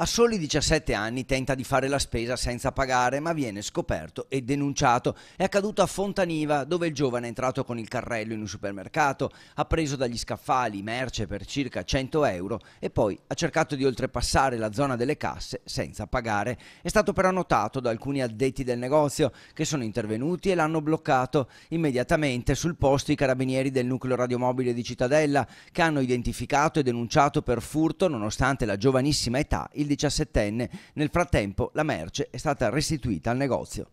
A soli 17 anni tenta di fare la spesa senza pagare, ma viene scoperto e denunciato. È accaduto a Fontaniva, dove il giovane è entrato con il carrello in un supermercato, ha preso dagli scaffali merce per circa 100 euro e poi ha cercato di oltrepassare la zona delle casse senza pagare. È stato però notato da alcuni addetti del negozio che sono intervenuti e l'hanno bloccato. Immediatamente sul posto i carabinieri del nucleo radiomobile di Cittadella che hanno identificato e denunciato per furto, nonostante la giovanissima età, il il 17enne. Nel frattempo la merce è stata restituita al negozio.